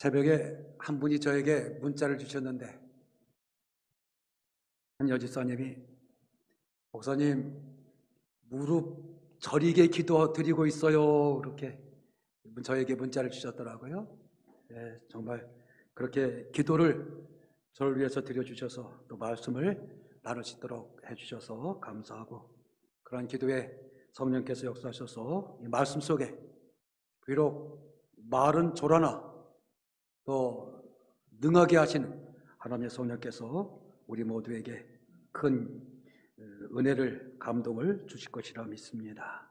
새벽에 한 분이 저에게 문자를 주셨는데 한 여집사님이 목사님 무릎 저리게 기도 드리고 있어요 이렇게 저에게 문자를 주셨더라고요 네, 정말 그렇게 기도를 저를 위해서 드려주셔서 또 말씀을 나누시도록 해주셔서 감사하고 그러한 기도에 성령께서 역사하셔서 이 말씀 속에 비록 말은 졸아나 또 능하게 하신 하나님의 성령께서 우리 모두에게 큰 어, 은혜를 감동을 주실 것이라 믿습니다.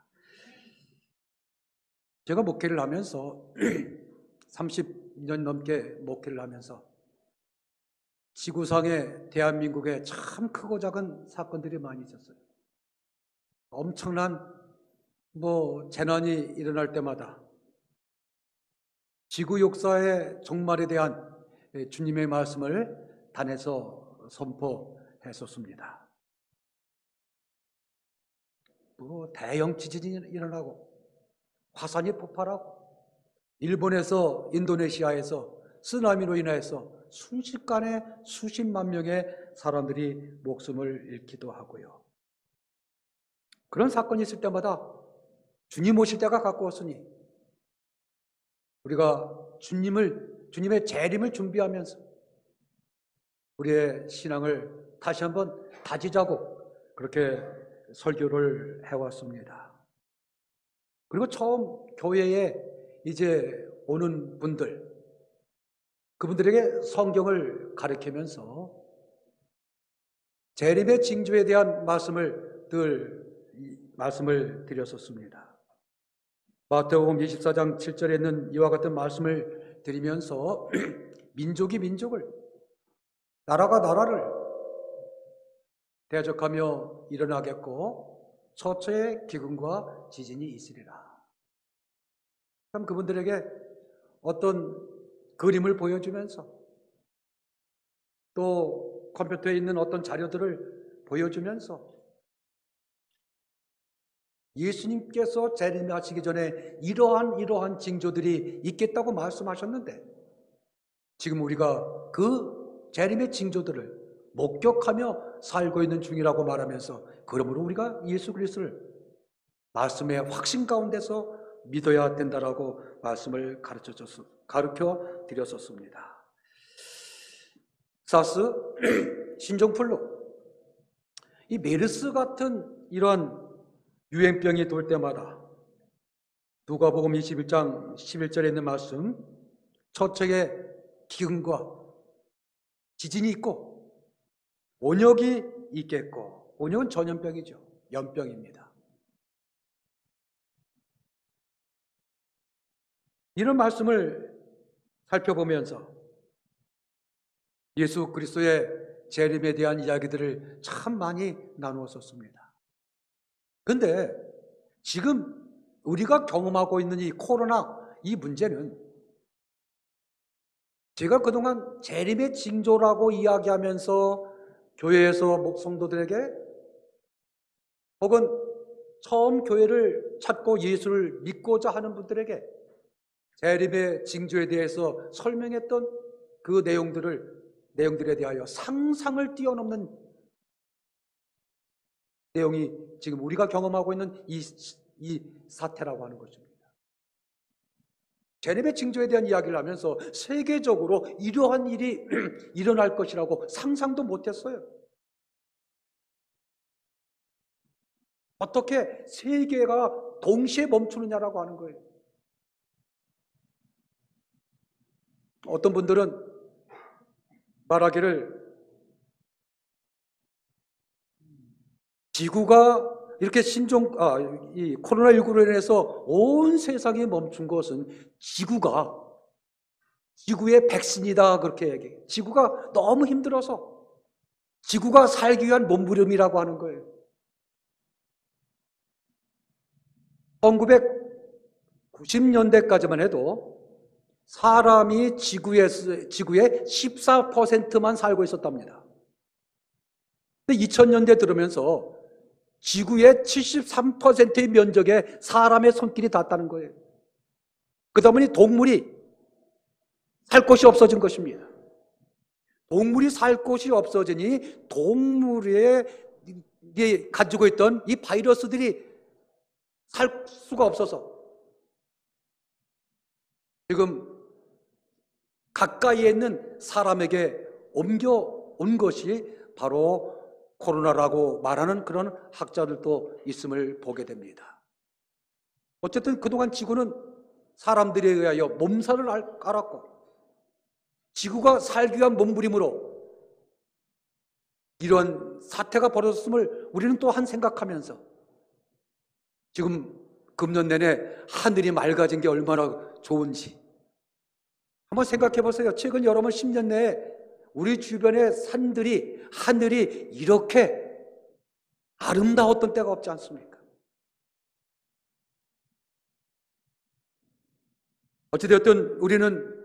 제가 목회를 하면서 30년 넘게 목회를 하면서 지구상의 대한민국에 참 크고 작은 사건들이 많이 있었어요. 엄청난 뭐 재난이 일어날 때마다 지구 역사의 종말에 대한 예, 주님의 말씀을 단에서 선포했었습니다. 뭐 대형 지진이 일어나고 화산이 폭발하고 일본에서 인도네시아에서 쓰나미로 인해서 순식간에 수십만 명의 사람들이 목숨을 잃기도 하고요. 그런 사건이 있을 때마다 주님 오실 때가 가까웠으니 우리가 주님을 주님의 재림을 준비하면서 우리의 신앙을 다시 한번 다지자고 그렇게 설교를 해왔습니다. 그리고 처음 교회에 이제 오는 분들, 그분들에게 성경을 가르치면서 재림의 징조에 대한 말씀을 늘 말씀을 드렸었습니다. 마태복음 24장 7절에 있는 이와 같은 말씀을 드리면서 민족이 민족을 나라가 나라를 대적하며 일어나겠고 처처의 기근과 지진이 있으리라. 참 그분들에게 어떤 그림을 보여주면서 또 컴퓨터에 있는 어떤 자료들을 보여주면서 예수님께서 재림하시기 전에 이러한 이러한 징조들이 있겠다고 말씀하셨는데 지금 우리가 그 재림의 징조들을 목격하며 살고 있는 중이라고 말하면서 그러므로 우리가 예수 그리스도를 말씀의 확신 가운데서 믿어야 된다라고 말씀을 가르쳐 드렸었습니다. 사스 신종플루 이 메르스 같은 이런 유행병이 돌 때마다 누가복음 21장 11절에 있는 말씀 첫책에 기근과 지진이 있고 온역이 있겠고 온역은 전염병이죠. 연병입니다. 이런 말씀을 살펴보면서 예수 그리스도의 재림에 대한 이야기들을 참 많이 나누었었습니다. 근데 지금 우리가 경험하고 있는 이 코로나 이 문제는 제가 그동안 재림의 징조라고 이야기하면서 교회에서 목 성도들에게 혹은 처음 교회를 찾고 예수를 믿고자 하는 분들에게 재림의 징조에 대해서 설명했던 그 내용들을 내용들에 대하여 상상을 뛰어넘는 내용이 지금 우리가 경험하고 있는 이, 이 사태라고 하는 것입니다. 제네베 징조에 대한 이야기를 하면서 세계적으로 이러한 일이 일어날 것이라고 상상도 못했어요. 어떻게 세계가 동시에 멈추느냐라고 하는 거예요. 어떤 분들은 말하기를 지구가 이렇게 신종, 아, 이 코로나19로 인해서 온 세상이 멈춘 것은 지구가, 지구의 백신이다. 그렇게 얘기해 지구가 너무 힘들어서 지구가 살기 위한 몸부림이라고 하는 거예요. 1990년대까지만 해도 사람이 지구에, 지구의 14%만 살고 있었답니다. 근데 2000년대 들으면서 지구의 73%의 면적에 사람의 손길이 닿았다는 거예요. 그다 보니 동물이 살 곳이 없어진 것입니다. 동물이 살 곳이 없어지니 동물의 가지고 있던 이 바이러스들이 살 수가 없어서 지금 가까이에 있는 사람에게 옮겨온 것이 바로 코로나라고 말하는 그런 학자들도 있음을 보게 됩니다. 어쨌든 그동안 지구는 사람들에 의하여 몸살을 깔았고 지구가 살기 위한 몸부림으로 이런 사태가 벌어졌음을 우리는 또한 생각하면서 지금 금년 내내 하늘이 맑아진 게 얼마나 좋은지 한번 생각해 보세요. 최근 여러분 10년 내에 우리 주변의 산들이 하늘이 이렇게 아름다웠던 때가 없지 않습니까? 어찌되었든 우리는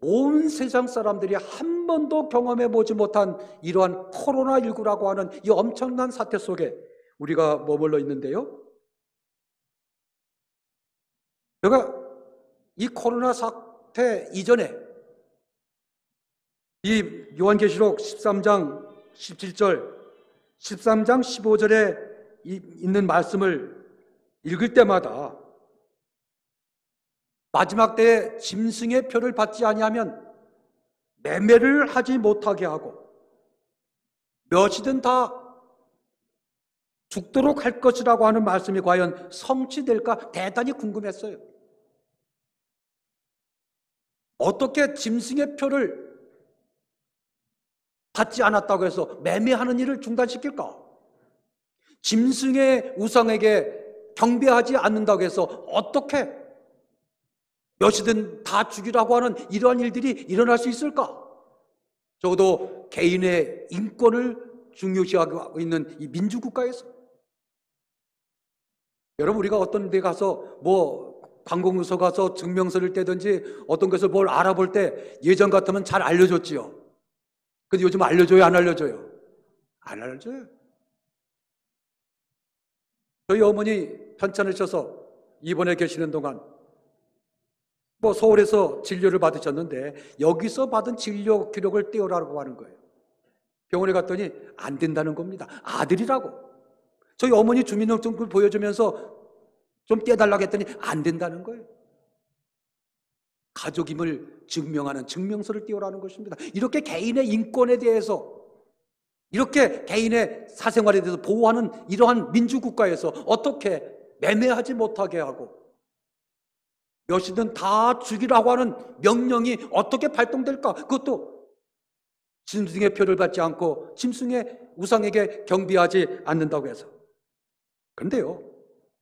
온 세상 사람들이 한 번도 경험해 보지 못한 이러한 코로나19라고 하는 이 엄청난 사태 속에 우리가 머물러 있는데요. 제가 이 코로나 사태 이전에 이 요한계시록 13장 17절, 13장 15절에 있는 말씀을 읽을 때마다 마지막 때에 짐승의 표를 받지 아니하면 매매를 하지 못하게 하고 몇이든 다 죽도록 할 것이라고 하는 말씀이 과연 성취될까 대단히 궁금했어요. 어떻게 짐승의 표를 받지 않았다고 해서 매매하는 일을 중단시킬까? 짐승의 우상에게 경배하지 않는다고 해서 어떻게 몇이든 다 죽이라고 하는 이러한 일들이 일어날 수 있을까? 적어도 개인의 인권을 중요시하고 있는 이 민주국가에서 여러분 우리가 어떤 데 가서 뭐 관공서 가서 증명서를 떼든지 어떤 것을 뭘 알아볼 때 예전 같으면 잘 알려줬지요. 근데 요즘 알려줘요? 안 알려줘요? 안 알려줘요. 저희 어머니 편찮으셔서 입원해 계시는 동안 뭐 서울에서 진료를 받으셨는데 여기서 받은 진료 기록을 떼어라고 하는 거예요. 병원에 갔더니 안 된다는 겁니다. 아들이라고. 저희 어머니 주민등록증 보여주면서 좀 떼달라고 했더니 안 된다는 거예요. 가족임을 증명하는 증명서를 띄우라는 것입니다. 이렇게 개인의 인권에 대해서 이렇게 개인의 사생활에 대해서 보호하는 이러한 민주국가에서 어떻게 매매하지 못하게 하고 몇이든 다 죽이라고 하는 명령이 어떻게 발동될까? 그것도 짐승의 표를 받지 않고 짐승의 우상에게 경비하지 않는다고 해서. 그런데요,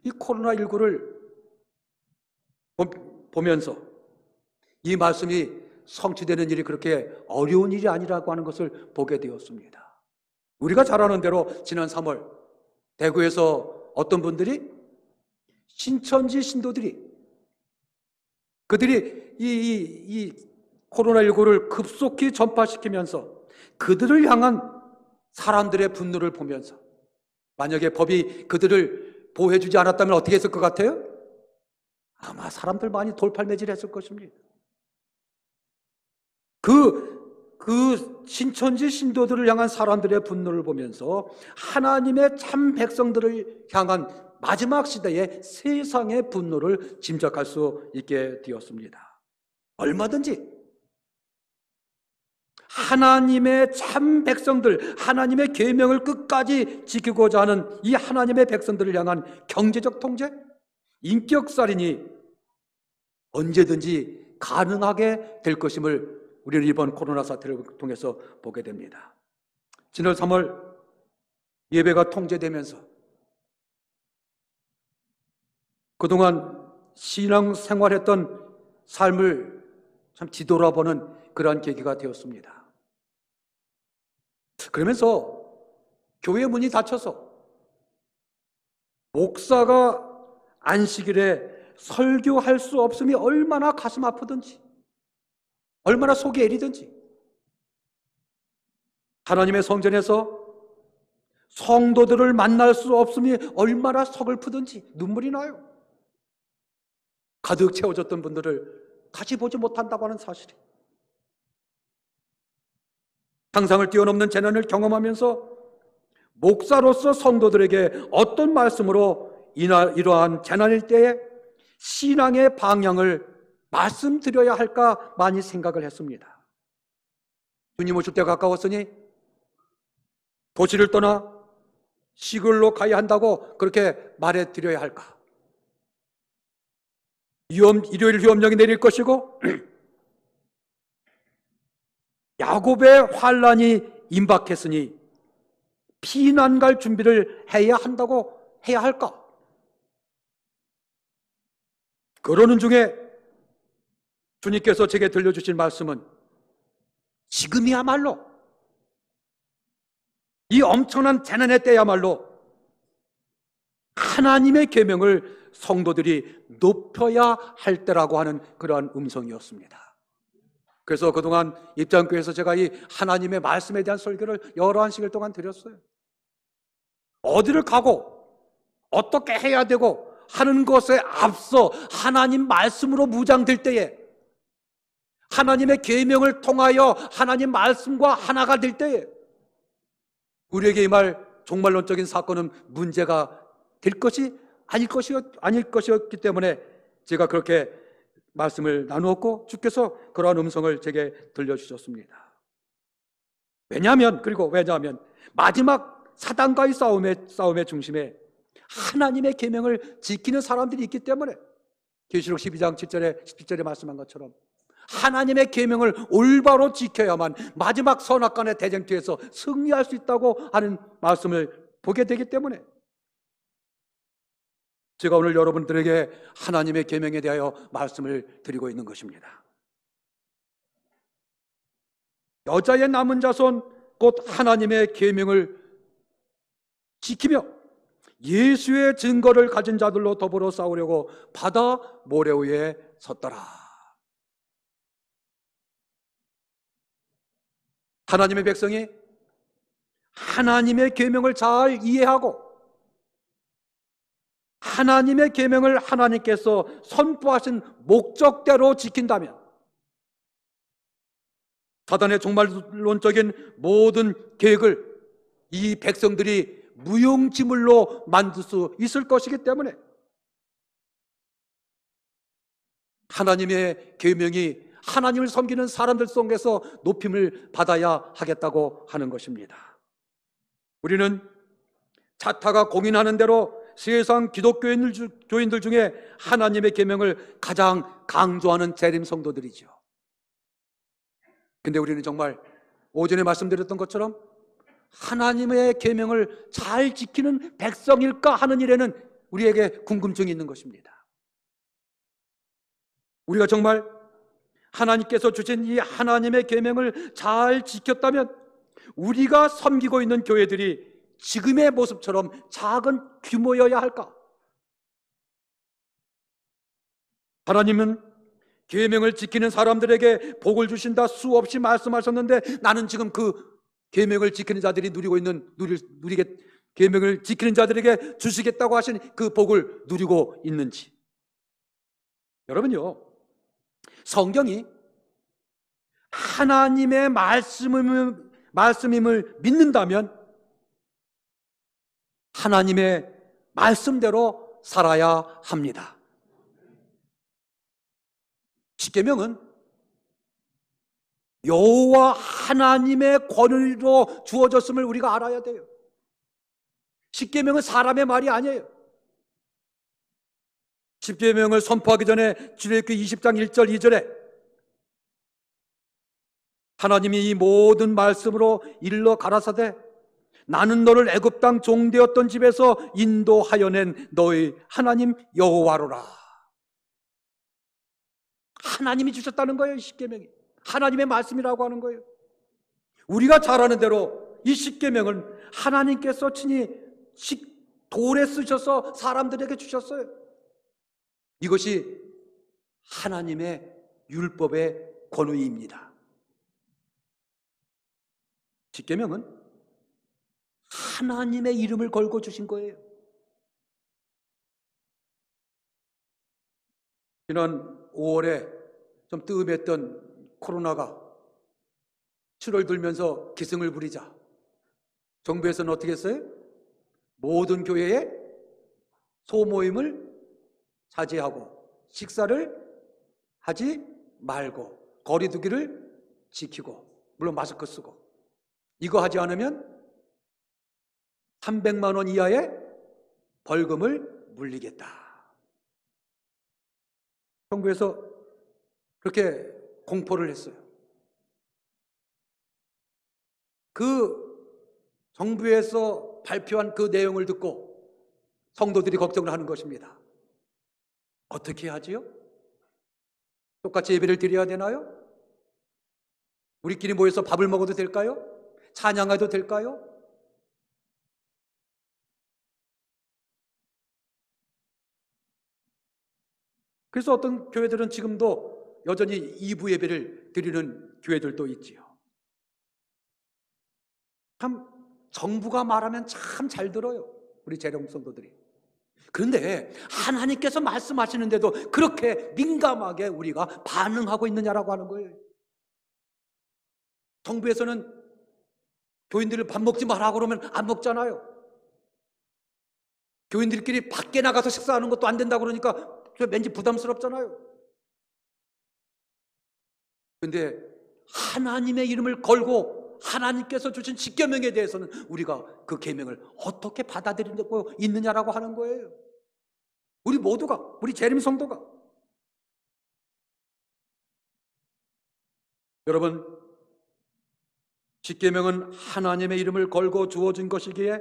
이 코로나19를 보면서 이 말씀이 성취되는 일이 그렇게 어려운 일이 아니라고 하는 것을 보게 되었습니다. 우리가 잘 아는 대로 지난 3월 대구에서 어떤 분들이 신천지 신도들이 그들이 이, 이, 이 코로나19를 급속히 전파시키면서 그들을 향한 사람들의 분노를 보면서 만약에 법이 그들을 보호해주지 않았다면 어떻게 했을 것 같아요? 아마 사람들 많이 돌팔매질 했을 것입니다. 그, 그 신천지 신도들을 향한 사람들의 분노를 보면서 하나님의 참 백성들을 향한 마지막 시대의 세상의 분노를 짐작할 수 있게 되었습니다. 얼마든지 하나님의 참 백성들, 하나님의 계명을 끝까지 지키고자 하는 이 하나님의 백성들을 향한 경제적 통제, 인격 살인이 언제든지 가능하게 될 것임을 우리는 이번 코로나 사태를 통해서 보게 됩니다. 지난 3월 예배가 통제되면서 그동안 신앙 생활했던 삶을 참 뒤돌아보는 그러한 계기가 되었습니다. 그러면서 교회 문이 닫혀서 목사가 안식일에 설교할 수 없음이 얼마나 가슴 아프던지 얼마나 속이 애리든지 하나님의 성전에서 성도들을 만날 수 없음이 얼마나 서글프든지 눈물이 나요. 가득 채워졌던 분들을 다시 보지 못한다고 하는 사실이. 상상을 뛰어넘는 재난을 경험하면서 목사로서 성도들에게 어떤 말씀으로 이러한 재난일 때에 신앙의 방향을 말씀드려야 할까 많이 생각을 했습니다. 주님 오실 때가 까웠으니 도시를 떠나 시골로 가야 한다고 그렇게 말해 드려야 할까? 위험, 일요일 위험령이 내릴 것이고 야곱의 환란이 임박했으니 피난 갈 준비를 해야 한다고 해야 할까? 그러는 중에 주님께서 제게 들려주신 말씀은 지금이야말로 이 엄청난 재난의 때야말로 하나님의 계명을 성도들이 높여야 할 때라고 하는 그러한 음성이었습니다. 그래서 그동안 입장교에서 제가 이 하나님의 말씀에 대한 설교를 여러 한 시간 동안 드렸어요. 어디를 가고 어떻게 해야 되고 하는 것에 앞서 하나님 말씀으로 무장될 때에 하나님의 계명을 통하여 하나님 말씀과 하나가 될 때에 우리에게 이 말 종말론적인 사건은 문제가 될 것이 아닐 것이었, 아닐 것이었기 때문에 제가 그렇게 말씀을 나누었고 주께서 그러한 음성을 제게 들려주셨습니다. 왜냐하면 그리고 왜냐하면 마지막 사단과의 싸움의 싸움의 중심에 하나님의 계명을 지키는 사람들이 있기 때문에 계시록 12장 7절에 17절에 말씀한 것처럼 하나님의 계명을 올바로 지켜야만 마지막 선악간의 대쟁투에서 승리할 수 있다고 하는 말씀을 보게 되기 때문에 제가 오늘 여러분들에게 하나님의 계명에 대하여 말씀을 드리고 있는 것입니다. 여자의 남은 자손 곧 하나님의 계명을 지키며 예수의 증거를 가진 자들로 더불어 싸우려고 바다 모래 위에 섰더라. 하나님의 백성이 하나님의 계명을 잘 이해하고 하나님의 계명을 하나님께서 선포하신 목적대로 지킨다면 사단의 종말론적인 모든 계획을 이 백성들이 무용지물로 만들 수 있을 것이기 때문에 하나님의 계명이 하나님을 섬기는 사람들 속에서 높임을 받아야 하겠다고 하는 것입니다. 우리는 자타가 공인하는 대로 세상 기독교인들 중에 하나님의 계명을 가장 강조하는 재림 성도들이죠. 근데 우리는 정말 오전에 말씀드렸던 것처럼 하나님의 계명을 잘 지키는 백성일까 하는 일에는 우리에게 궁금증이 있는 것입니다. 우리가 정말 하나님께서 주신 이 하나님의 계명을 잘 지켰다면 우리가 섬기고 있는 교회들이 지금의 모습처럼 작은 규모여야 할까? 하나님은 계명을 지키는 사람들에게 복을 주신다 수없이 말씀하셨는데 나는 지금 그 계명을 지키는 자들이 누리고 있는 누리, 누리게 계명을 지키는 자들에게 주시겠다고 하신 그 복을 누리고 있는지 여러분요 성경이 하나님의 말씀임을, 말씀임을 믿는다면 하나님의 말씀대로 살아야 합니다. 십계명은 여호와 하나님의 권위로 주어졌음을 우리가 알아야 돼요. 십계명은 사람의 말이 아니에요. 십계명을 선포하기 전에 출애굽기 20장 1절 2절에 하나님이 이 모든 말씀으로 일러 가라사대 나는 너를 애굽 땅 종되었던 집에서 인도하여낸 너의 하나님 여호와로라. 하나님이 주셨다는 거예요, 십계명이. 하나님의 말씀이라고 하는 거예요. 우리가 잘 아는 대로 이 십계명은 하나님께서 친히 돌에 쓰셔서 사람들에게 주셨어요. 이것이 하나님의 율법의 권위입니다. 십계명은 하나님의 이름을 걸고 주신 거예요. 지난 5월에 좀뜸했던 코로나가 7월 들면서 기승을 부리자 정부에서는 어떻게 했어요? 모든 교회에 소모임을 자제하고 식사를 하지 말고 거리두기를 지키고 물론 마스크 쓰고 이거 하지 않으면 300만 원 이하의 벌금을 물리겠다. 정부에서 그렇게 공포를 했어요. 그 정부에서 발표한 그 내용을 듣고 성도들이 걱정을 하는 것입니다. 어떻게 하지요? 똑같이 예배를 드려야 되나요? 우리끼리 모여서 밥을 먹어도 될까요? 찬양해도 될까요? 그래서 어떤 교회들은 지금도 여전히 2부 예배를 드리는 교회들도 있지요. 참 정부가 말하면 참 잘 들어요. 우리 재령 성도들이. 그런데 하나님께서 말씀하시는데도 그렇게 민감하게 우리가 반응하고 있느냐라고 하는 거예요. 동부에서는 교인들을 밥 먹지 말라고 그러면 안 먹잖아요. 교인들끼리 밖에 나가서 식사하는 것도 안 된다고 그러니까 왠지 부담스럽잖아요. 그런데 하나님의 이름을 걸고 하나님께서 주신 직계명에 대해서는 우리가 그 계명을 어떻게 받아들이고 있느냐라고 하는 거예요. 우리 모두가 우리 재림 성도가 여러분 직계명은 하나님의 이름을 걸고 주어진 것이기에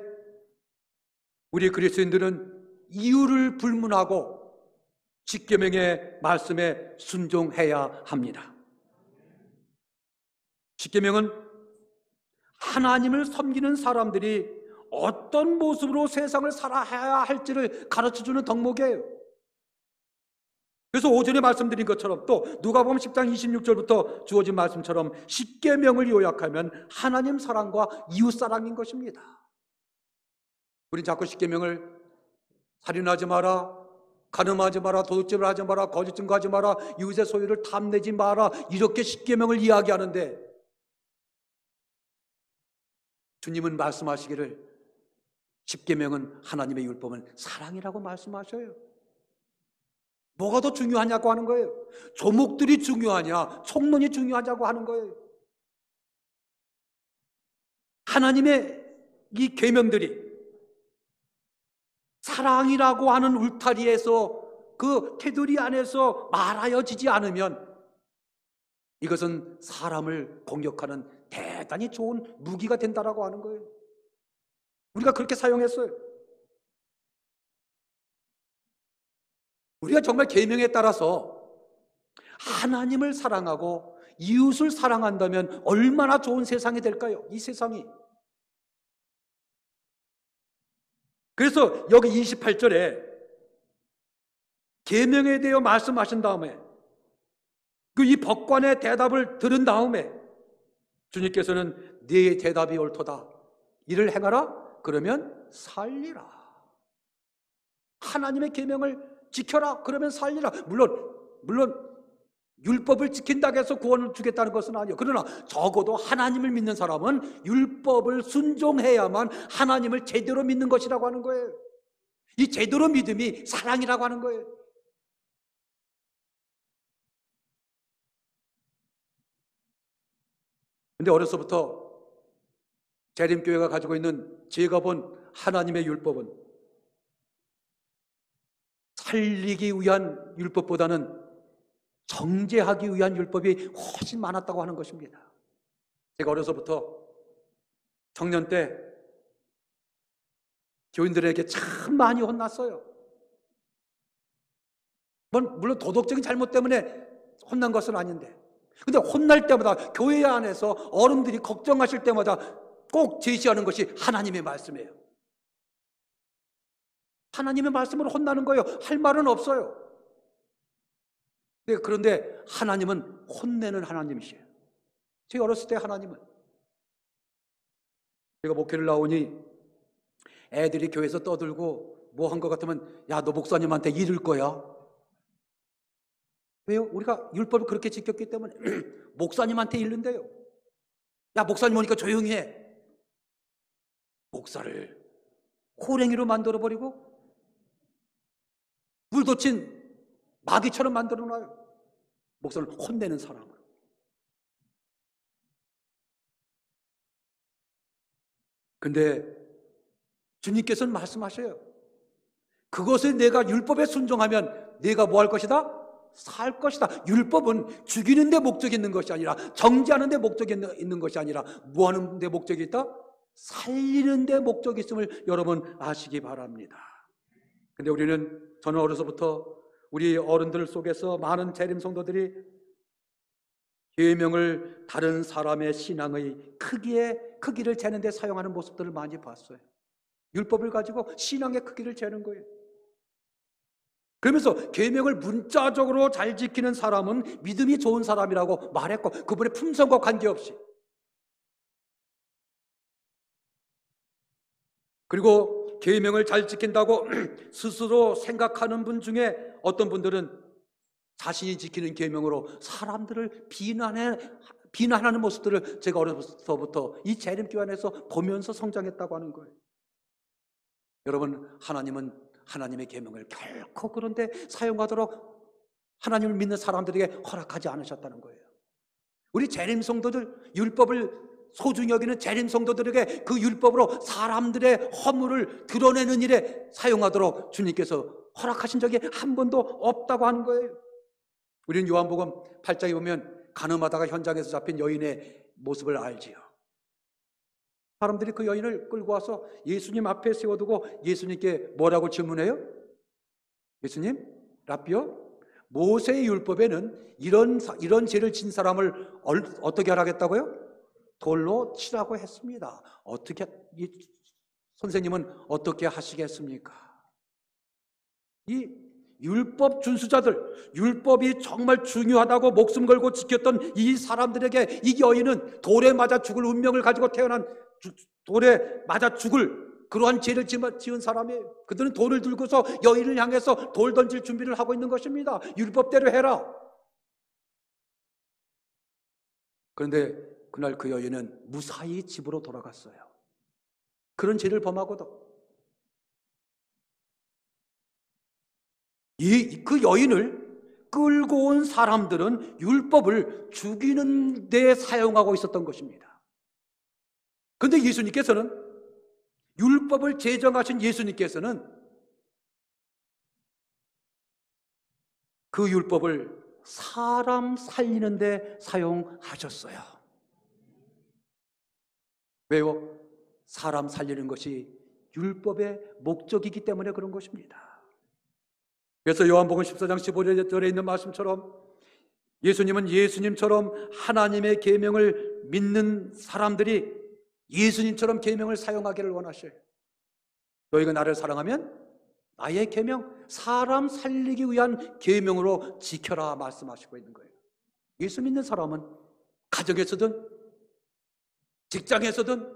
우리 그리스도인들은 이유를 불문하고 직계명의 말씀에 순종해야 합니다. 직계명은 하나님을 섬기는 사람들이 어떤 모습으로 세상을 살아야 할지를 가르쳐주는 덕목이에요. 그래서 오전에 말씀드린 것처럼 또누가보음 10장 26절부터 주어진 말씀처럼 십계명을 요약하면 하나님 사랑과 이웃 사랑인 것입니다. 우린 자꾸 십계명을 살인하지 마라, 가늠하지 마라, 도둑질을 하지 마라, 거짓 증거하지 마라, 이웃의 소유를 탐내지 마라 이렇게 십계명을 이야기하는데 주님은 말씀하시기를 십계명은 하나님의 율법은 사랑이라고 말씀하셔요. 뭐가 더 중요하냐고 하는 거예요. 조목들이 중요하냐, 총론이 중요하냐고 하는 거예요. 하나님의 이 계명들이 사랑이라고 하는 울타리에서 그 테두리 안에서 말하여지지 않으면 이것은 사람을 공격하는 대단히 좋은 무기가 된다라고 하는 거예요. 우리가 그렇게 사용했어요. 우리가 정말 계명에 따라서 하나님을 사랑하고 이웃을 사랑한다면 얼마나 좋은 세상이 될까요? 이 세상이. 그래서 여기 28절에 계명에 대해 말씀하신 다음에 그 이 법관의 대답을 들은 다음에 주님께서는 네 대답이 옳도다. 이를 행하라. 그러면 살리라. 하나님의 계명을 지켜라. 그러면 살리라. 물론 물론 율법을 지킨다고 해서 구원을 주겠다는 것은 아니요. 그러나 적어도 하나님을 믿는 사람은 율법을 순종해야만 하나님을 제대로 믿는 것이라고 하는 거예요. 이 제대로 믿음이 사랑이라고 하는 거예요. 근데 어려서부터 재림교회가 가지고 있는 제가 본 하나님의 율법은 살리기 위한 율법보다는 정제하기 위한 율법이 훨씬 많았다고 하는 것입니다. 제가 어려서부터 청년 때 교인들에게 참 많이 혼났어요. 물론 도덕적인 잘못 때문에 혼난 것은 아닌데 근데 혼날 때마다 교회 안에서 어른들이 걱정하실 때마다 꼭 제시하는 것이 하나님의 말씀이에요. 하나님의 말씀으로 혼나는 거예요. 할 말은 없어요. 네, 그런데 하나님은 혼내는 하나님이시에요. 제가 어렸을 때 하나님은 제가 목회를 나오니 애들이 교회에서 떠들고 뭐 한 것 같으면 야 너 목사님한테 이를 거야 왜요? 우리가 율법을 그렇게 지켰기 때문에 목사님한테 읽는데요. 야, 목사님 오니까 조용히 해. 목사를 호랭이로 만들어버리고 물도친 마귀처럼 만들어놔요. 목사를 혼내는 사람으로. 근데 주님께서는 말씀하셔요. 그것을 내가 율법에 순종하면 내가 뭐 할 것이다? 살 것이다. 율법은 죽이는 데 목적이 있는 것이 아니라 정지하는 데 목적이 있는 것이 아니라 뭐 하는 데 목적이 있다? 살리는 데 목적이 있음을 여러분 아시기 바랍니다. 근데 우리는 저는 어려서부터 우리 어른들 속에서 많은 재림 성도들이 예명을 다른 사람의 신앙의 크기에 크기를 재는 데 사용하는 모습들을 많이 봤어요. 율법을 가지고 신앙의 크기를 재는 거예요. 그러면서 계명을 문자적으로 잘 지키는 사람은 믿음이 좋은 사람이라고 말했고 그분의 품성과 관계없이 그리고 계명을 잘 지킨다고 스스로 생각하는 분 중에 어떤 분들은 자신이 지키는 계명으로 사람들을 비난해 비난하는 모습들을 제가 어려서부터 이 재림 교환에서 보면서 성장했다고 하는 거예요. 여러분 하나님은 하나님의 계명을 결코 그런데 사용하도록 하나님을 믿는 사람들에게 허락하지 않으셨다는 거예요. 우리 재림 성도들 율법을 소중히 여기는 재림 성도들에게 그 율법으로 사람들의 허물을 드러내는 일에 사용하도록 주님께서 허락하신 적이 한 번도 없다고 하는 거예요. 우리는 요한복음 8장에 보면 가늠하다가 현장에서 잡힌 여인의 모습을 알지요. 사람들이 그 여인을 끌고 와서 예수님 앞에 세워두고 예수님께 뭐라고 질문해요? 예수님, 라비요 모세의 율법에는 이런, 이런 죄를 진 사람을 어떻게 하라겠다고요? 돌로 치라고 했습니다. 어떻게, 이, 선생님은 어떻게 하시겠습니까? 이 율법 준수자들, 율법이 정말 중요하다고 목숨 걸고 지켰던 이 사람들에게 이 여인은 돌에 맞아 죽을 운명을 가지고 태어난 돌에 맞아 죽을 그러한 죄를 지은 사람이 그들은 돌을 들고서 여인을 향해서 돌 던질 준비를 하고 있는 것입니다. 율법대로 해라. 그런데 그날 그 여인은 무사히 집으로 돌아갔어요. 그런 죄를 범하고도 이, 그 여인을 끌고 온 사람들은 율법을 죽이는 데 사용하고 있었던 것입니다. 근데 예수님께서는 율법을 제정하신 예수님께서는 그 율법을 사람 살리는데 사용하셨어요. 왜요? 사람 살리는 것이 율법의 목적이기 때문에 그런 것입니다. 그래서 요한복음 14장 15절에 있는 말씀처럼 예수님은 예수님처럼 하나님의 계명을 믿는 사람들이 예수님처럼 계명을 사용하기를 원하셔요. 너희가 나를 사랑하면 나의 계명, 사람 살리기 위한 계명으로 지켜라 말씀하시고 있는 거예요. 예수 믿는 사람은 가정에서든 직장에서든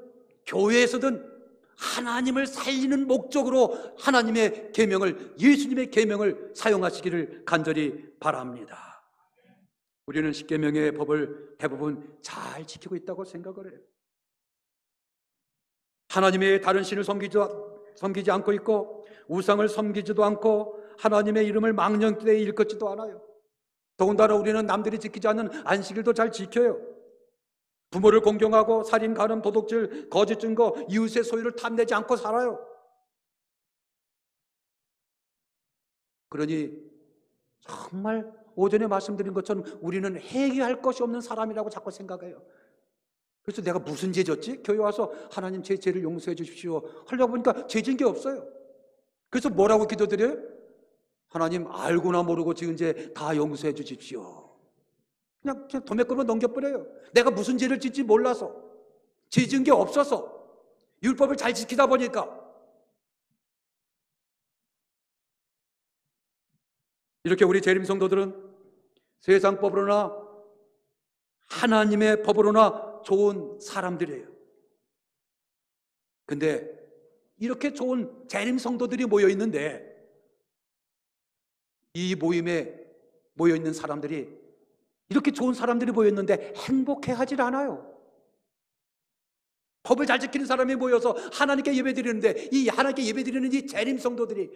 교회에서든 하나님을 살리는 목적으로 하나님의 계명을 예수님의 계명을 사용하시기를 간절히 바랍니다. 우리는 십계명의 법을 대부분 잘 지키고 있다고 생각을 해요. 하나님의 다른 신을 섬기지도, 섬기지 않고 있고 우상을 섬기지도 않고 하나님의 이름을 망령되이 일컫지도 않아요. 더군다나 우리는 남들이 지키지 않는 안식일도 잘 지켜요. 부모를 공경하고 살인, 가름, 도둑질, 거짓 증거, 이웃의 소유를 탐내지 않고 살아요. 그러니 정말 오전에 말씀드린 것처럼 우리는 해결할 것이 없는 사람이라고 자꾸 생각해요. 그래서 내가 무슨 죄 졌지? 교회 와서 하나님 제 죄를 용서해 주십시오. 하려고 보니까 죄진 게 없어요. 그래서 뭐라고 기도드려요? 하나님 알고나 모르고 지은 죄다 용서해 주십시오. 그냥, 그냥 도매금로 넘겨버려요. 내가 무슨 죄를 짓지 몰라서. 죄 지은 게 없어서. 율법을 잘 지키다 보니까. 이렇게 우리 재림 성도들은 세상 법으로나 하나님의 법으로나 좋은 사람들이에요. 근데 이렇게 좋은 재림 성도들이 모여 있는데 이 모임에 모여 있는 사람들이 이렇게 좋은 사람들이 모였는데 행복해 하질 않아요. 법을 잘 지키는 사람이 모여서 하나님께 예배 드리는데 이 하나님께 예배 드리는 이 재림 성도들이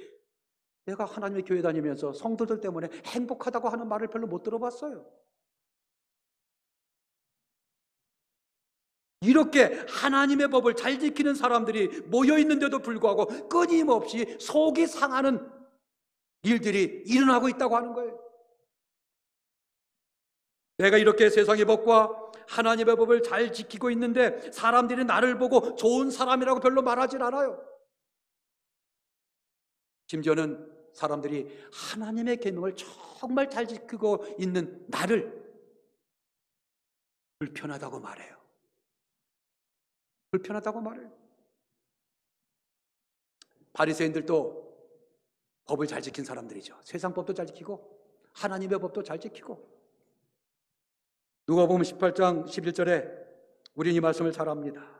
내가 하나님의 교회 다니면서 성도들 때문에 행복하다고 하는 말을 별로 못 들어봤어요. 이렇게 하나님의 법을 잘 지키는 사람들이 모여 있는데도 불구하고 끊임없이 속이 상하는 일들이 일어나고 있다고 하는 거예요. 내가 이렇게 세상의 법과 하나님의 법을 잘 지키고 있는데 사람들이 나를 보고 좋은 사람이라고 별로 말하진 않아요. 심지어는 사람들이 하나님의 계명을 정말 잘 지키고 있는 나를 불편하다고 말해요. 불편하다고 말해요. 바리새인들도 법을 잘 지킨 사람들이죠. 세상 법도 잘 지키고 하나님의 법도 잘 지키고 누가 보면 18장 11절에 우린 이 말씀을 잘 압니다.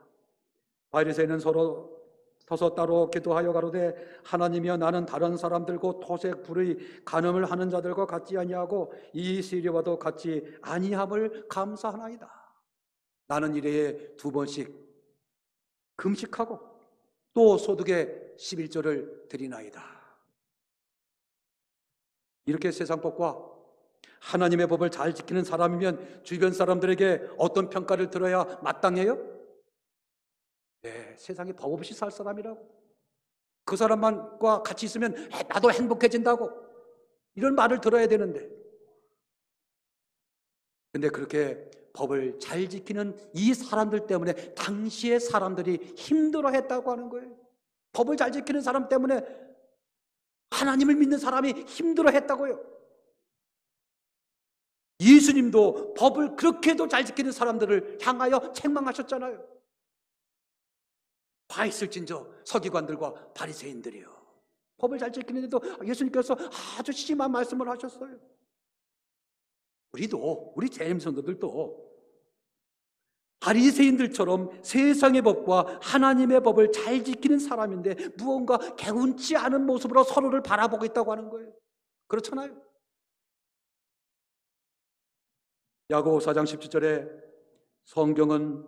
바리새인은 서로 서서 따로 기도하여 가로되 하나님이여 나는 다른 사람들 곧 토색 불의 간음을 하는 자들과 같지 아니하고 이 시리와도 같이 아니함을 감사하나이다. 나는 이래에 두 번씩 금식하고 또 소득의 11조를 드리나이다. 이렇게 세상법과 하나님의 법을 잘 지키는 사람이면 주변 사람들에게 어떤 평가를 들어야 마땅해요? 네, 세상에 법 없이 살 사람이라고. 그사람과 같이 있으면 나도 행복해진다고. 이런 말을 들어야 되는데. 근데 그렇게 법을 잘 지키는 이 사람들 때문에 당시의 사람들이 힘들어 했다고 하는 거예요. 법을 잘 지키는 사람 때문에 하나님을 믿는 사람이 힘들어 했다고요. 예수님도 법을 그렇게도 잘 지키는 사람들을 향하여 책망하셨잖아요. 화 있을진저 서기관들과 바리새인들이요. 법을 잘 지키는데도 예수님께서 아주 심한 말씀을 하셨어요. 우리도 우리 재림 성도들도 바리새인들처럼 세상의 법과 하나님의 법을 잘 지키는 사람인데 무언가 개운치 않은 모습으로 서로를 바라보고 있다고 하는 거예요. 그렇잖아요. 야고보 4장 17절에 성경은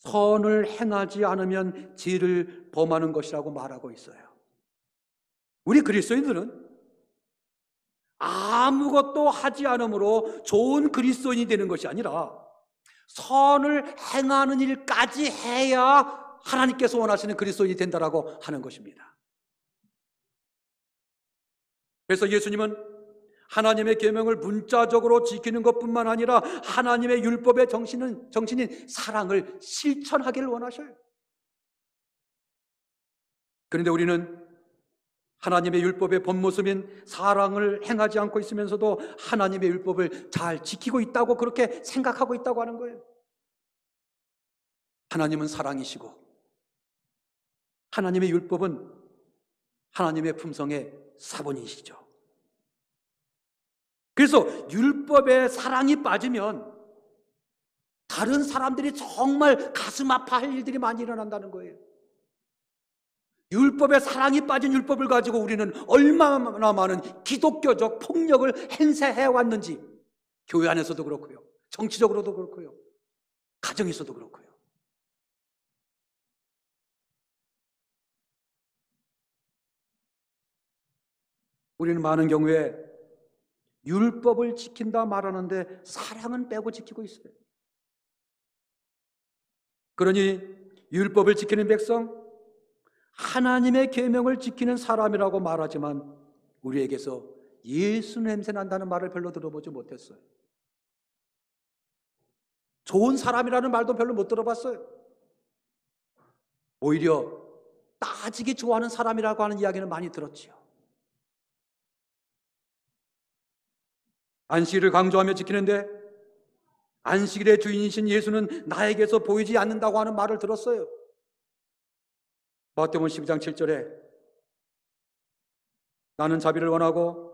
선을 행하지 않으면 죄를 범하는 것이라고 말하고 있어요. 우리 그리스도인들은 아무것도 하지 않으므로 좋은 그리스도인이 되는 것이 아니라 선을 행하는 일까지 해야 하나님께서 원하시는 그리스도인이 된다라고 하는 것입니다. 그래서 예수님은 하나님의 계명을 문자적으로 지키는 것뿐만 아니라 하나님의 율법의 정신은 정신인 사랑을 실천하기를 원하셔요. 그런데 우리는 하나님의 율법의 본모습인 사랑을 행하지 않고 있으면서도 하나님의 율법을 잘 지키고 있다고 그렇게 생각하고 있다고 하는 거예요. 하나님은 사랑이시고 하나님의 율법은 하나님의 품성의 사본이시죠. 그래서 율법에 사랑이 빠지면 다른 사람들이 정말 가슴 아파할 일들이 많이 일어난다는 거예요. 율법의 사랑이 빠진 율법을 가지고 우리는 얼마나 많은 기독교적 폭력을 행사해 왔는지 교회 안에서도 그렇고요. 정치적으로도 그렇고요. 가정에서도 그렇고요. 우리는 많은 경우에 율법을 지킨다 말하는데 사랑은 빼고 지키고 있어요. 그러니 율법을 지키는 백성, 하나님의 계명을 지키는 사람이라고 말하지만 우리에게서 예수 냄새 난다는 말을 별로 들어보지 못했어요. 좋은 사람이라는 말도 별로 못 들어봤어요. 오히려 따지기 좋아하는 사람이라고 하는 이야기는 많이 들었지요. 안식일을 강조하며 지키는데 안식일의 주인이신 예수는 나에게서 보이지 않는다고 하는 말을 들었어요. 마태복음 12장 7절에 나는 자비를 원하고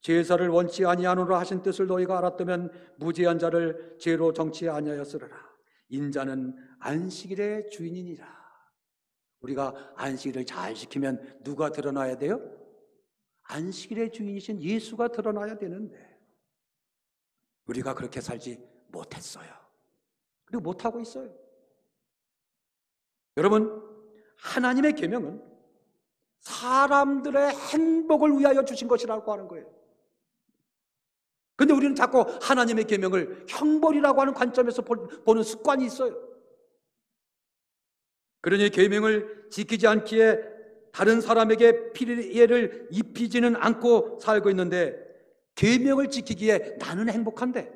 제사를 원치 아니하노라 하신 뜻을 너희가 알았다면 무죄한 자를 죄로 정치 아니하였으라 인자는 안식일의 주인이니라. 우리가 안식일을 잘 지키면 누가 드러나야 돼요? 안식일의 주인이신 예수가 드러나야 되는데 우리가 그렇게 살지 못했어요. 그리고 못하고 있어요. 여러분, 하나님의 계명은 사람들의 행복을 위하여 주신 것이라고 하는 거예요. 근데 우리는 자꾸 하나님의 계명을 형벌이라고 하는 관점에서 보는 습관이 있어요. 그러니 계명을 지키지 않기에 다른 사람에게 피해를 입히지는 않고 살고 있는데 계명을 지키기에 나는 행복한데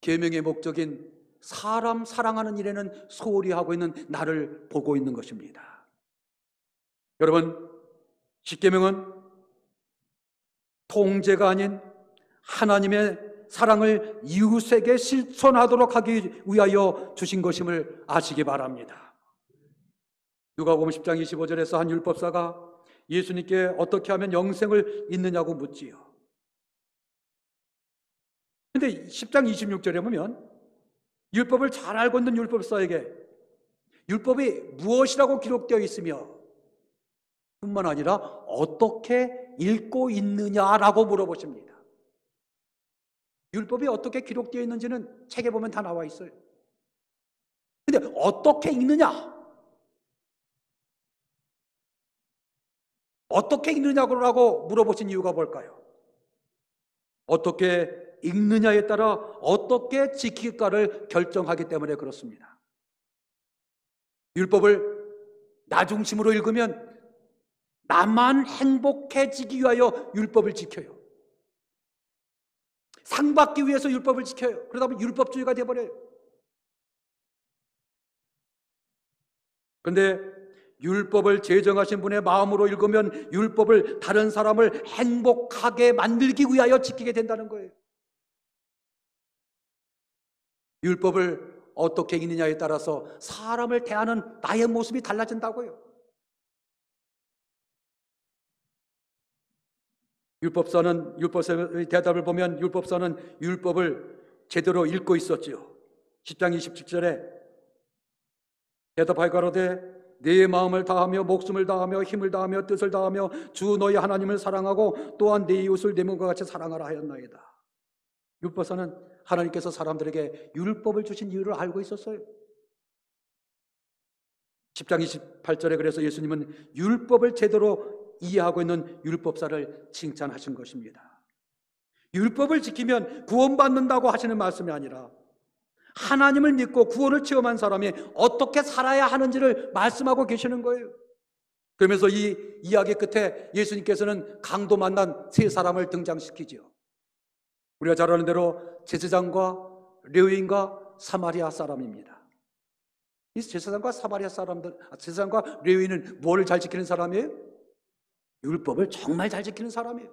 계명의 목적인 사람 사랑하는 일에는 소홀히 하고 있는 나를 보고 있는 것입니다. 여러분, 십계명은 통제가 아닌 하나님의 사랑을 이웃에게 실천하도록 하기 위하여 주신 것임을 아시기 바랍니다. 누가복음 10장 25절에서 한 율법사가 예수님께 어떻게 하면 영생을 있느냐고 묻지요. 근데 10장 26절에 보면 율법을 잘 알고 있는 율법사에게 율법이 무엇이라고 기록되어 있으며 뿐만 아니라 어떻게 읽고 있느냐라고 물어보십니다. 율법이 어떻게 기록되어 있는지는 책에 보면 다 나와 있어요. 근데 어떻게 읽느냐? 어떻게 읽느냐고 물어보신 이유가 뭘까요? 어떻게 읽느냐에 따라 어떻게 지킬까를 결정하기 때문에 그렇습니다. 율법을 나 중심으로 읽으면 나만 행복해지기 위하여 율법을 지켜요. 상 받기 위해서 율법을 지켜요. 그러다 보면 율법주의가 되어버려요 그런데 율법을 제정하신 분의 마음으로 읽으면 율법을 다른 사람을 행복하게 만들기 위하여 지키게 된다는 거예요. 율법을 어떻게 읽느냐에 따라서 사람을 대하는 나의 모습이 달라진다고요. 율법서는 율법서의 대답을 보면 율법서는 율법을 제대로 읽고 있었지요. 10장 27절에 대답하여 가로되 네 마음을 다하며 목숨을 다하며 힘을 다하며 뜻을 다하며 주 너희 하나님을 사랑하고 또한 네 이웃을 내 몸과 같이 사랑하라 하였나이다. 율법서는 하나님께서 사람들에게 율법을 주신 이유를 알고 있었어요. 10장 28절에 그래서 예수님은 율법을 제대로 이해하고 있는 율법사를 칭찬하신 것입니다. 율법을 지키면 구원받는다고 하시는 말씀이 아니라 하나님을 믿고 구원을 체험한 사람이 어떻게 살아야 하는지를 말씀하고 계시는 거예요. 그러면서 이 이야기 끝에 예수님께서는 강도 만난 세 사람을 등장시키지 우리가 잘 아는 대로 제사장과 레위인과 사마리아 사람입니다. 이 제사장과 사마리아 사람들, 아, 제사장과 레위인은 뭘 잘 지키는 사람이에요? 율법을 정말 잘 지키는 사람이에요.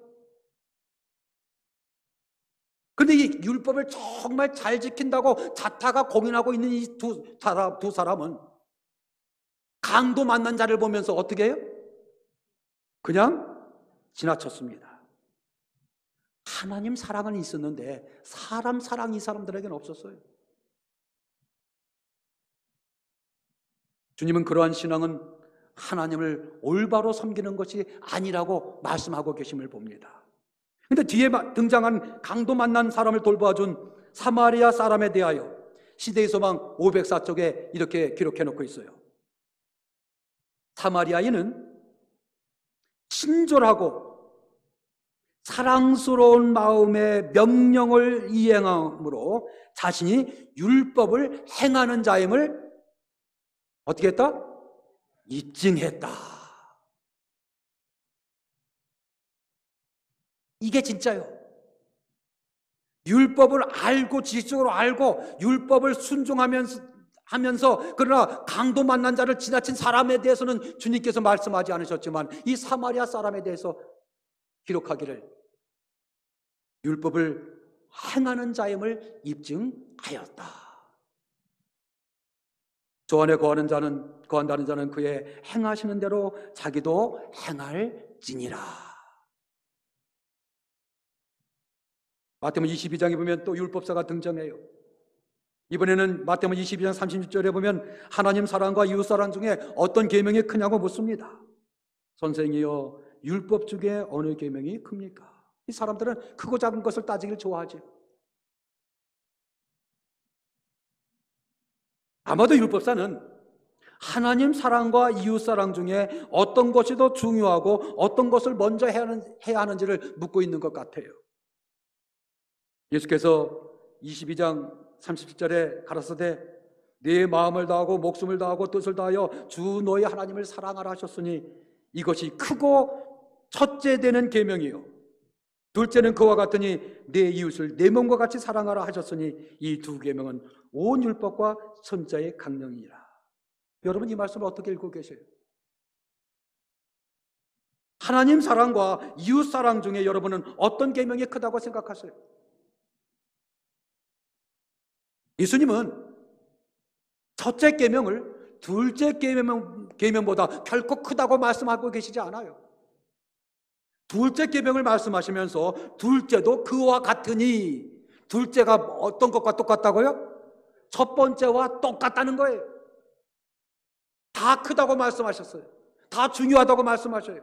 근데 이 율법을 정말 잘 지킨다고 자타가 공인하고 있는 이두 사람, 두 사람은 강도 만난 자를 보면서 어떻게 해요? 그냥 지나쳤습니다. 하나님 사랑은 있었는데 사람 사랑이 사람들에게는 없었어요. 주님은 그러한 신앙은 하나님을 올바로 섬기는 것이 아니라고 말씀하고 계심을 봅니다. 근데 뒤에 등장한 강도 만난 사람을 돌봐준 사마리아 사람에 대하여 시대의 소망 504쪽에 이렇게 기록해 놓고 있어요. 사마리아인은 친절하고 사랑스러운 마음의 명령을 이행함으로 자신이 율법을 행하는 자임을 어떻게 했다? 입증했다. 이게 진짜요. 율법을 알고 지식적으로 알고 율법을 순종하면서 하면서 그러나 강도 만난 자를 지나친 사람에 대해서는 주님께서 말씀하지 않으셨지만 이 사마리아 사람에 대해서 기록하기를 율법을 행하는 자임을 입증하였다. 조 안에 거하는 자는 거한다는 자는 그의 행하시는 대로 자기도 행할지니라. 마태복 22장에 보면 또 율법사가 등장해요. 이번에는 마태복 22장 36절에 보면 하나님 사랑과 이웃 사랑 중에 어떤 계명이 크냐고 묻습니다. 선생이여 율법 중에 어느 계명이 큽니까? 이 사람들은 크고 작은 것을 따지길 좋아하지. 아마도 율법사는 하나님 사랑과 이웃 사랑 중에 어떤 것이 더 중요하고 어떤 것을 먼저 해야, 하는, 해야 하는지를 묻고 있는 것 같아요. 예수께서 22장 37절에 가라사대 네 마음을 다하고 목숨을 다하고 뜻을 다하여 주 너의 하나님을 사랑하라 하셨으니 이것이 크고 첫째 되는 계명이요 둘째는 그와 같으니 내 이웃을 내 몸과 같이 사랑하라 하셨으니 이 두 계명은 온 율법과 선자의 강령이라. 여러분 이 말씀을 어떻게 읽고 계세요? 하나님 사랑과 이웃 사랑 중에 여러분은 어떤 계명이 크다고 생각하세요? 예수님은 첫째 계명을 둘째 계명, 계명보다 결코 크다고 말씀하고 계시지 않아요. 둘째 계명을 말씀하시면서 둘째도 그와 같으니 둘째가 어떤 것과 똑같다고요? 첫 번째와 똑같다는 거예요. 다 크다고 말씀하셨어요. 다 중요하다고 말씀하셔요.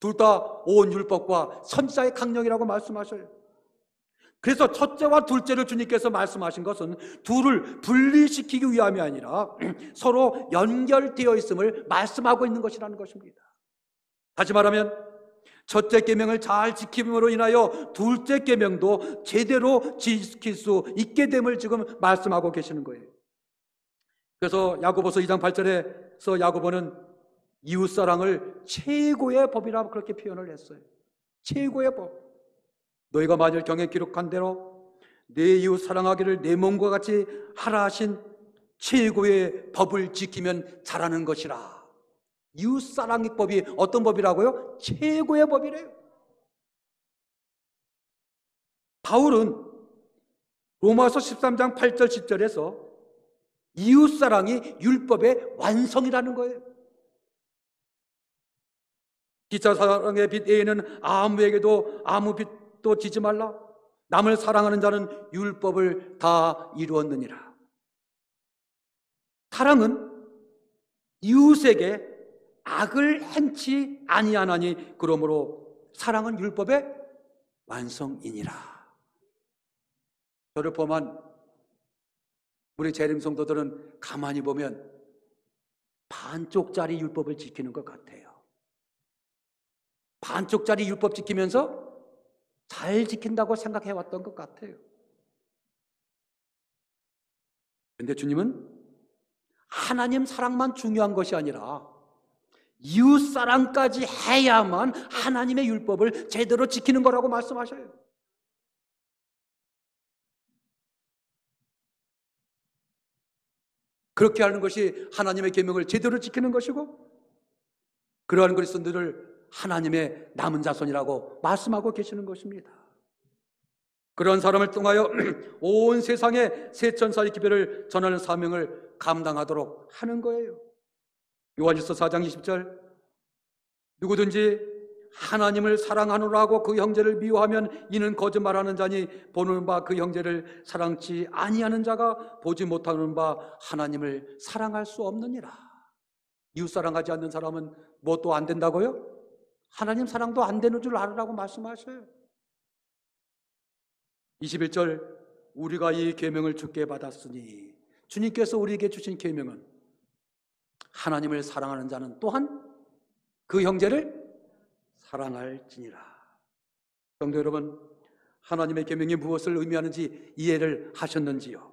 둘 다 온 율법과 선지자의 강령이라고 말씀하셔요. 그래서 첫째와 둘째를 주님께서 말씀하신 것은 둘을 분리시키기 위함이 아니라 서로 연결되어 있음을 말씀하고 있는 것이라는 것입니다. 다시 말하면 첫째 계명을 잘 지킴으로 인하여 둘째 계명도 제대로 지킬 수 있게 됨을 지금 말씀하고 계시는 거예요. 그래서 야고보서 2장 8절에서 야고보는 이웃 사랑을 최고의 법이라고 그렇게 표현을 했어요. 최고의 법. 너희가 만일 경에 기록한 대로 내 이웃 사랑하기를 내 몸과 같이 하라 하신 최고의 법을 지키면 잘하는 것이라. 이웃사랑의 법이 어떤 법이라고요? 최고의 법이래요. 바울은 로마서 13장 8절 10절에서 이웃사랑이 율법의 완성이라는 거예요. 기차 사랑의 빛 외에는 아무에게도 아무 빛도 지지 말라. 남을 사랑하는 자는 율법을 다 이루었느니라. 사랑은 이웃에게 악을 행치 아니하나니 그러므로 사랑은 율법의 완성이니라. 저를 포함한 우리 재림 성도들은 가만히 보면 반쪽짜리 율법을 지키는 것 같아요. 반쪽짜리 율법 지키면서 잘 지킨다고 생각해 왔던 것 같아요. 그런데 주님은 하나님 사랑만 중요한 것이 아니라 이웃 사랑까지 해야만 하나님의 율법을 제대로 지키는 거라고 말씀하셔요. 그렇게 하는 것이 하나님의 계명을 제대로 지키는 것이고 그러한 그리스도들을 하나님의 남은 자손이라고 말씀하고 계시는 것입니다. 그런 사람을 통하여 온 세상에 새 천사의 기별을 전하는 사명을 감당하도록 하는 거예요. 요한일서 4장 20절 누구든지 하나님을 사랑하노라 고그 형제를 미워하면 이는 거짓말하는 자니 보는 바 그 형제를 사랑치 아니하는 자가 보지 못하는 바 하나님을 사랑할 수 없느니라 이웃 사랑하지 않는 사람은 뭐엇도안 된다고요? 하나님 사랑도 안 되는 줄 알으라고 말씀하셔요 21절 우리가 이 계명을 주께 받았으니 주님께서 우리에게 주신 계명은 하나님을 사랑하는 자는 또한 그 형제를 사랑할지니라. 성도 여러분, 하나님의 계명이 무엇을 의미하는지 이해를 하셨는지요?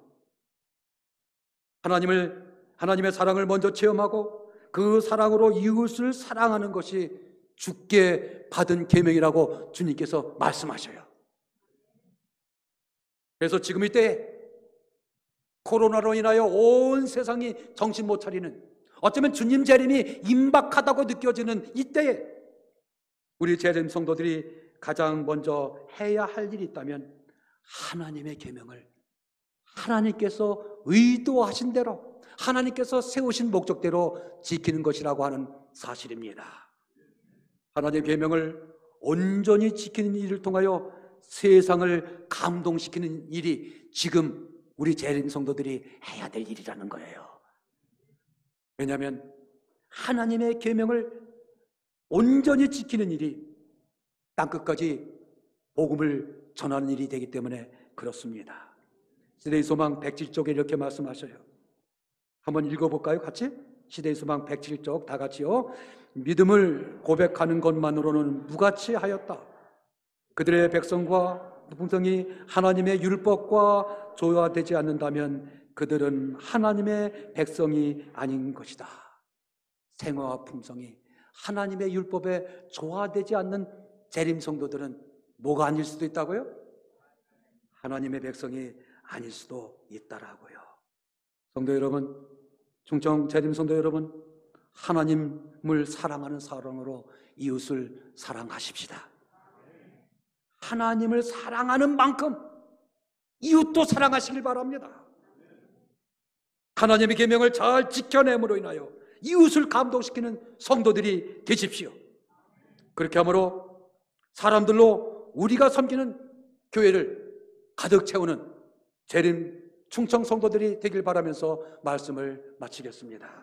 하나님을 하나님의 사랑을 먼저 체험하고 그 사랑으로 이웃을 사랑하는 것이 죽게 받은 계명이라고 주님께서 말씀하셔요. 그래서 지금 이때 코로나로 인하여 온 세상이 정신 못 차리는 어쩌면 주님 재림이 임박하다고 느껴지는 이때에 우리 재림 성도들이 가장 먼저 해야 할 일이 있다면 하나님의 계명을 하나님께서 의도하신 대로 하나님께서 세우신 목적대로 지키는 것이라고 하는 사실입니다. 하나님의 계명을 온전히 지키는 일을 통하여 세상을 감동시키는 일이 지금 우리 재림 성도들이 해야 될 일이라는 거예요. 왜냐하면 하나님의 계명을 온전히 지키는 일이 땅끝까지 복음을 전하는 일이 되기 때문에 그렇습니다. 시대의 소망 107쪽에 이렇게 말씀하셔요. 한번 읽어볼까요? 같이? 시대의 소망 107쪽 다 같이요. 믿음을 고백하는 것만으로는 무가치 하였다. 그들의 백성과 풍성이 하나님의 율법과 조화되지 않는다면 그들은 하나님의 백성이 아닌 것이다. 생화와 품성이 하나님의 율법에 조화되지 않는 재림 성도들은 뭐가 아닐 수도 있다고요? 하나님의 백성이 아닐 수도 있다라고요. 성도 여러분, 충청 재림 성도 여러분, 하나님을 사랑하는 사랑으로 이웃을 사랑하십시다. 하나님을 사랑하는 만큼 이웃도 사랑하시길 바랍니다. 하나님의 계명을 잘 지켜냄으로 인하여 이웃을 감동시키는 성도들이 되십시오. 그렇게 함으로 사람들로 우리가 섬기는 교회를 가득 채우는 재림 충청 성도들이 되길 바라면서 말씀을 마치겠습니다.